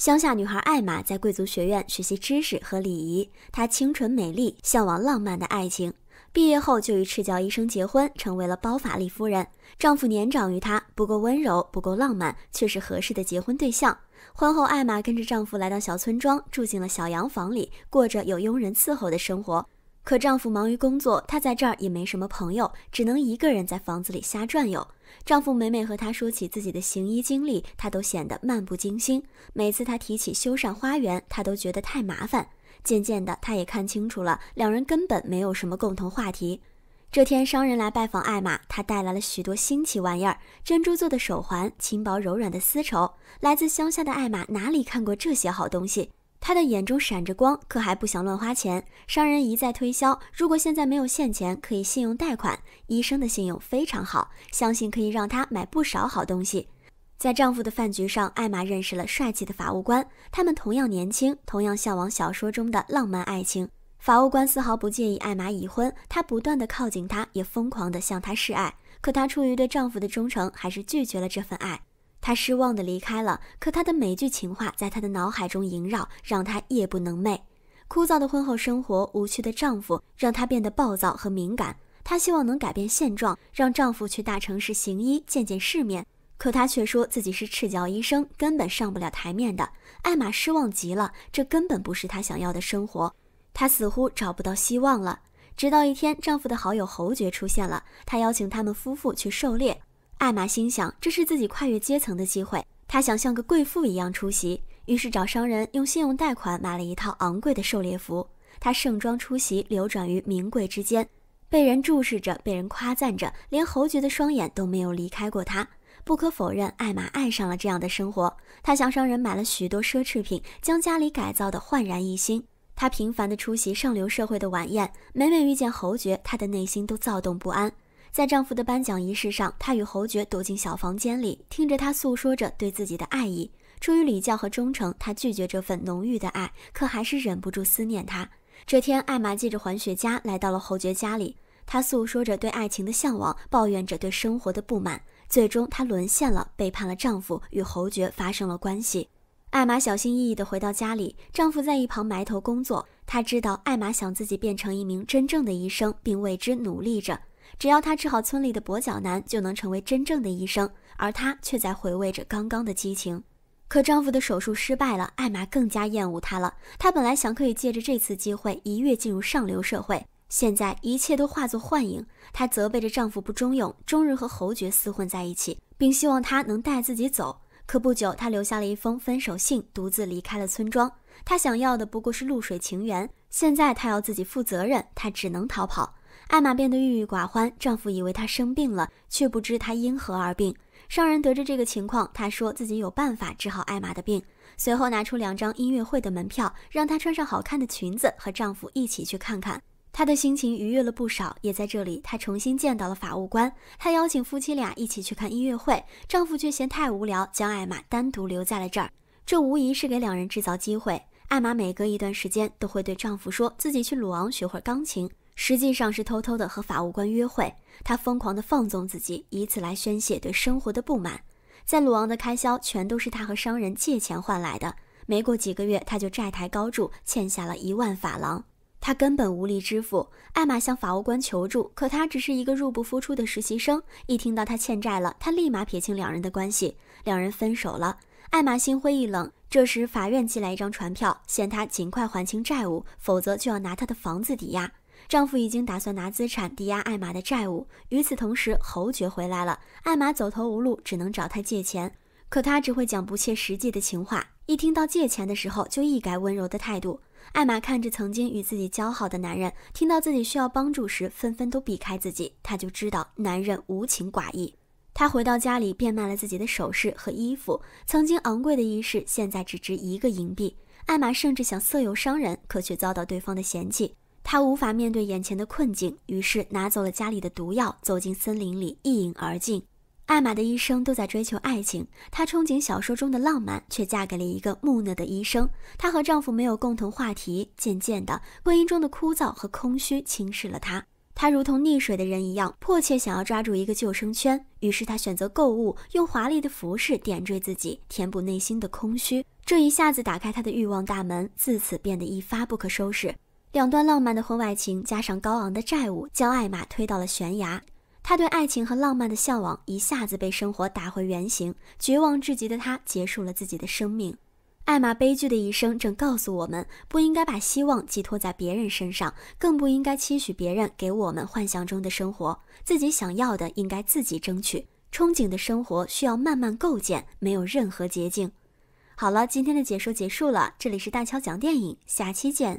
乡下女孩艾玛在贵族学院学习知识和礼仪。她清纯美丽，向往浪漫的爱情。毕业后就与赤脚医生结婚，成为了包法利夫人。丈夫年长于她，不够温柔，不够浪漫，却是合适的结婚对象。婚后，艾玛跟着丈夫来到小村庄，住进了小洋房里，过着有佣人伺候的生活。可丈夫忙于工作，她在这儿也没什么朋友，只能一个人在房子里瞎转悠。丈夫每每和她说起自己的行医经历，她都显得漫不经心。每次她提起修缮花园，她都觉得太麻烦。渐渐的，她也看清楚了，两人根本没有什么共同话题。这天，商人来拜访艾玛，他带来了许多新奇玩意儿：珍珠做的手环，轻薄柔软的丝绸。来自乡下的艾玛哪里看过这些好东西？他的眼中闪着光，可还不想乱花钱。商人一再推销，如果现在没有现钱，可以信用贷款。医生的信用非常好，相信可以让他买不少好东西。在丈夫的饭局上，艾玛认识了帅气的法务官，他们同样年轻，同样向往小说中的浪漫爱情。法务官丝毫不介意艾玛已婚，他不断地靠近她，也疯狂地向她示爱。可她出于对丈夫的忠诚，还是拒绝了这份爱。她失望地离开了，可她的每句情话在她的脑海中萦绕，让她夜不能寐。枯燥的婚后生活，无趣的丈夫，让她变得暴躁和敏感。她希望能改变现状，让丈夫去大城市行医，见见世面。可她却说自己是赤脚医生，根本上不了台面的。艾玛失望极了，这根本不是她想要的生活。她似乎找不到希望了。直到一天，丈夫的好友侯爵出现了，他邀请他们夫妇去狩猎。艾玛心想，这是自己跨越阶层的机会。她想像个贵妇一样出席，于是找商人用信用贷款买了一套昂贵的狩猎服。她盛装出席，流转于名贵之间，被人注视着，被人夸赞着，连侯爵的双眼都没有离开过她。不可否认，艾玛爱上了这样的生活。她向商人买了许多奢侈品，将家里改造得焕然一新。她频繁地出席上流社会的晚宴，每每遇见侯爵，她的内心都躁动不安。在丈夫的颁奖仪式上，她与侯爵躲进小房间里，听着他诉说着对自己的爱意。出于礼教和忠诚，她拒绝这份浓郁的爱，可还是忍不住思念他。这天，艾玛借着滑雪家来到了侯爵家里，她诉说着对爱情的向往，抱怨着对生活的不满。最终，她沦陷了，背叛了丈夫，与侯爵发生了关系。艾玛小心翼翼地回到家里，丈夫在一旁埋头工作。她知道艾玛想自己变成一名真正的医生，并为之努力着。只要他治好村里的跛脚男，就能成为真正的医生。而她却在回味着刚刚的激情。可丈夫的手术失败了，艾玛更加厌恶他了。她本来想可以借着这次机会一跃进入上流社会，现在一切都化作幻影。她责备着丈夫不忠勇，终日和侯爵厮混在一起，并希望他能带自己走。可不久，她留下了一封分手信，独自离开了村庄。她想要的不过是露水情缘，现在她要自己负责任，她只能逃跑。艾玛变得郁郁寡欢，丈夫以为她生病了，却不知她因何而病。商人得知这个情况，他说自己有办法治好艾玛的病，随后拿出两张音乐会的门票，让她穿上好看的裙子和丈夫一起去看看。她的心情愉悦了不少，也在这里她重新见到了法务官。她邀请夫妻俩一起去看音乐会，丈夫却嫌太无聊，将艾玛单独留在了这儿。这无疑是给两人制造机会。艾玛每隔一段时间都会对丈夫说自己去鲁昂学会钢琴。实际上是偷偷的和法务官约会，他疯狂的放纵自己，以此来宣泄对生活的不满。在鲁昂的开销全都是他和商人借钱换来的，没过几个月他就债台高筑，欠下了一万法郎，他根本无力支付。艾玛向法务官求助，可他只是一个入不敷出的实习生，一听到他欠债了，他立马撇清两人的关系，两人分手了。艾玛心灰意冷，这时法院寄来一张传票，限他尽快还清债务，否则就要拿他的房子抵押。丈夫已经打算拿资产抵押艾玛的债务。与此同时，侯爵回来了，艾玛走投无路，只能找他借钱。可他只会讲不切实际的情话，一听到借钱的时候就一改温柔的态度。艾玛看着曾经与自己交好的男人，听到自己需要帮助时，纷纷都避开自己。她就知道男人无情寡义。她回到家里，变卖了自己的首饰和衣服。曾经昂贵的衣饰，现在只值一个银币。艾玛甚至想色诱商人，可却遭到对方的嫌弃。他无法面对眼前的困境，于是拿走了家里的毒药，走进森林里一饮而尽。艾玛的一生都在追求爱情，她憧憬小说中的浪漫，却嫁给了一个木讷的医生。她和丈夫没有共同话题，渐渐的，婚姻中的枯燥和空虚侵蚀了她。她如同溺水的人一样，迫切想要抓住一个救生圈。于是她选择购物，用华丽的服饰点缀自己，填补内心的空虚。这一下子打开她的欲望大门，自此变得一发不可收拾。两段浪漫的婚外情，加上高昂的债务，将艾玛推到了悬崖。他对爱情和浪漫的向往一下子被生活打回原形。绝望至极的他结束了自己的生命。艾玛悲剧的一生正告诉我们：不应该把希望寄托在别人身上，更不应该期许别人给我们幻想中的生活。自己想要的应该自己争取。憧憬的生活需要慢慢构建，没有任何捷径。好了，今天的解说结束了。这里是大乔讲电影，下期见。